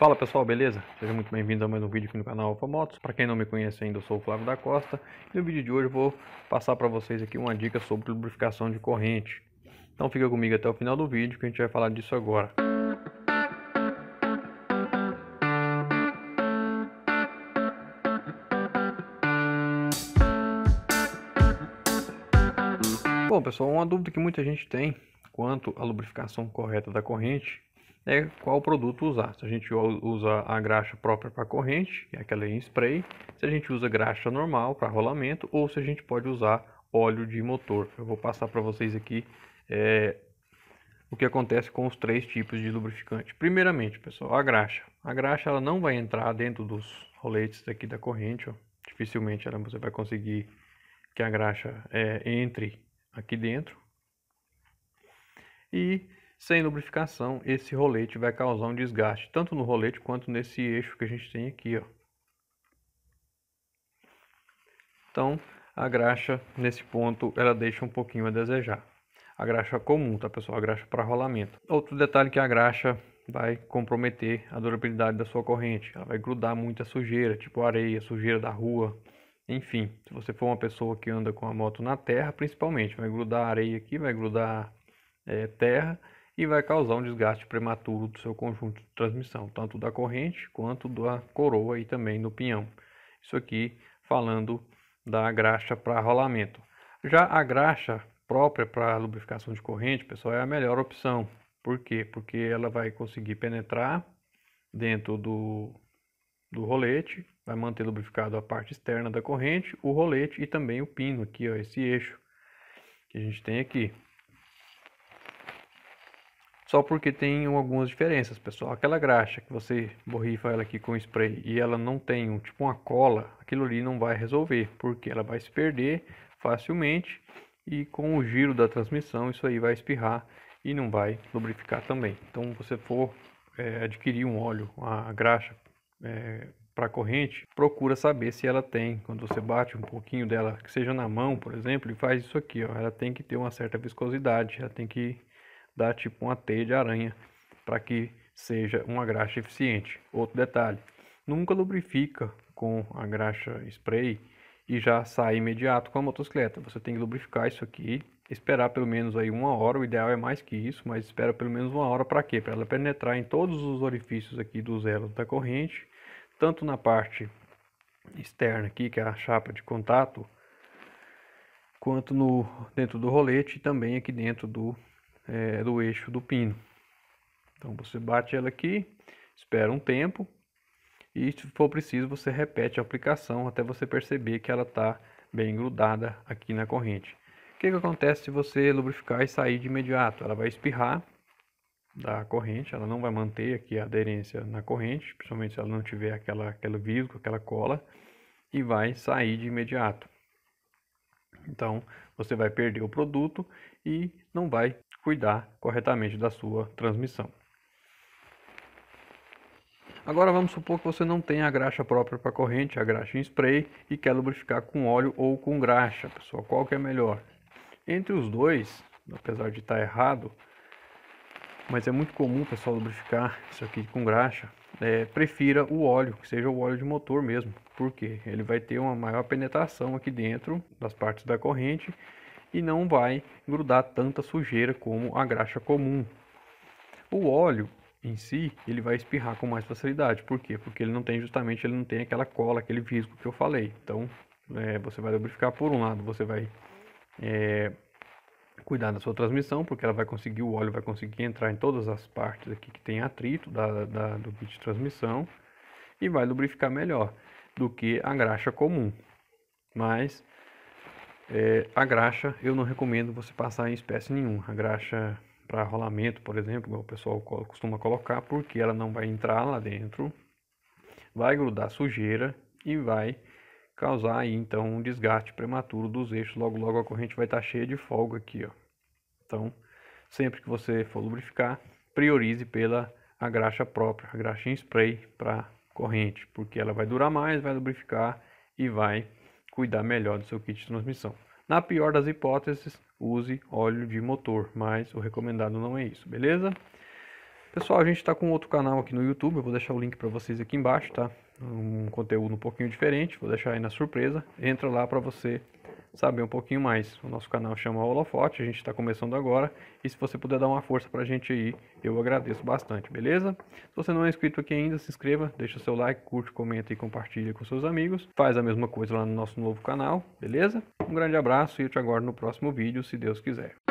Fala pessoal, beleza? Sejam muito bem-vindos a mais um vídeo aqui no canal Alfa Motos. Para quem não me conhece ainda, eu sou o Flávio da Costa e no vídeo de hoje vou passar para vocês aqui uma dica sobre lubrificação de corrente. Então fica comigo até o final do vídeo que a gente vai falar disso agora. Bom pessoal, uma dúvida que muita gente tem quanto à lubrificação correta da corrente é qual produto usar. Se a gente usa a graxa própria para corrente, que é aquela em spray, se a gente usa graxa normal para rolamento ou se a gente pode usar óleo de motor. Eu vou passar para vocês aqui é, o que acontece com os três tipos de lubrificante. Primeiramente, pessoal, a graxa. A graxa ela não vai entrar dentro dos roletes aqui da corrente, ó. dificilmente ela, você vai conseguir que a graxa é, entre aqui dentro. E sem lubrificação, esse rolete vai causar um desgaste, tanto no rolete quanto nesse eixo que a gente tem aqui. Ó. Então, a graxa, nesse ponto, ela deixa um pouquinho a desejar. A graxa comum, tá pessoal? A graxa para rolamento. Outro detalhe que a graxa vai comprometer a durabilidade da sua corrente. Ela vai grudar muita sujeira, tipo areia, sujeira da rua, enfim. Se você for uma pessoa que anda com a moto na terra, principalmente, vai grudar areia aqui, vai grudar é, terra e vai causar um desgaste prematuro do seu conjunto de transmissão, tanto da corrente quanto da coroa e também do pinhão. Isso aqui falando da graxa para rolamento. Já a graxa própria para lubrificação de corrente, pessoal, é a melhor opção. Por quê? Porque ela vai conseguir penetrar dentro do, do rolete, vai manter lubrificado a parte externa da corrente, o rolete e também o pino aqui, ó, esse eixo que a gente tem aqui só porque tem algumas diferenças, pessoal. Aquela graxa que você borrifa ela aqui com spray e ela não tem um tipo uma cola, aquilo ali não vai resolver, porque ela vai se perder facilmente e com o giro da transmissão isso aí vai espirrar e não vai lubrificar também. Então, você for é, adquirir um óleo, uma graxa é, para corrente, procura saber se ela tem. Quando você bate um pouquinho dela, que seja na mão, por exemplo, e faz isso aqui, ó, ela tem que ter uma certa viscosidade, ela tem que dá tipo uma teia de aranha para que seja uma graxa eficiente. Outro detalhe: nunca lubrifica com a graxa spray e já sai imediato com a motocicleta. Você tem que lubrificar isso aqui, esperar pelo menos aí uma hora. O ideal é mais que isso, mas espera pelo menos uma hora para quê? Para ela penetrar em todos os orifícios aqui dos elos da corrente, tanto na parte externa aqui, que é a chapa de contato, quanto no dentro do rolete e também aqui dentro do é, do eixo do pino. Então você bate ela aqui, espera um tempo e se for preciso você repete a aplicação até você perceber que ela está bem grudada aqui na corrente. O que, que acontece se você lubrificar e sair de imediato? Ela vai espirrar da corrente, ela não vai manter aqui a aderência na corrente, principalmente se ela não tiver aquela, aquela visco, aquela cola, e vai sair de imediato. Então, você vai perder o produto e não vai cuidar corretamente da sua transmissão. Agora vamos supor que você não tenha a graxa própria para corrente, a graxa em spray e quer lubrificar com óleo ou com graxa, pessoal, qual que é melhor? Entre os dois, apesar de estar tá errado, mas é muito comum pessoal lubrificar isso aqui com graxa, é, prefira o óleo, que seja o óleo de motor mesmo, porque ele vai ter uma maior penetração aqui dentro das partes da corrente e não vai grudar tanta sujeira como a graxa comum. O óleo em si, ele vai espirrar com mais facilidade. Por quê? Porque ele não tem justamente, ele não tem aquela cola, aquele visco que eu falei. Então, é, você vai lubrificar por um lado, você vai é, cuidar da sua transmissão, porque ela vai conseguir, o óleo vai conseguir entrar em todas as partes aqui que tem atrito da, da do kit de transmissão e vai lubrificar melhor do que a graxa comum. Mas é, a graxa eu não recomendo você passar em espécie nenhuma. A graxa para rolamento, por exemplo, o pessoal costuma colocar, porque ela não vai entrar lá dentro, vai grudar sujeira e vai causar aí, então um desgaste prematuro dos eixos. Logo, logo a corrente vai estar tá cheia de folga aqui, ó. Então, sempre que você for lubrificar, priorize pela a graxa própria, a graxa em spray para corrente, porque ela vai durar mais, vai lubrificar e vai cuidar melhor do seu kit de transmissão. Na pior das hipóteses, use óleo de motor, mas o recomendado não é isso, beleza? Pessoal, a gente está com outro canal aqui no YouTube, eu vou deixar o link para vocês aqui embaixo, tá? Um conteúdo um pouquinho diferente, vou deixar aí na surpresa. Entra lá para você saber um pouquinho mais. O nosso canal chama Holofote, a gente está começando agora. E se você puder dar uma força para a gente aí, eu agradeço bastante, beleza? Se você não é inscrito aqui ainda, se inscreva, deixa seu like, curte, comenta e compartilha com seus amigos. Faz a mesma coisa lá no nosso novo canal, beleza? Um grande abraço e eu te aguardo no próximo vídeo, se Deus quiser.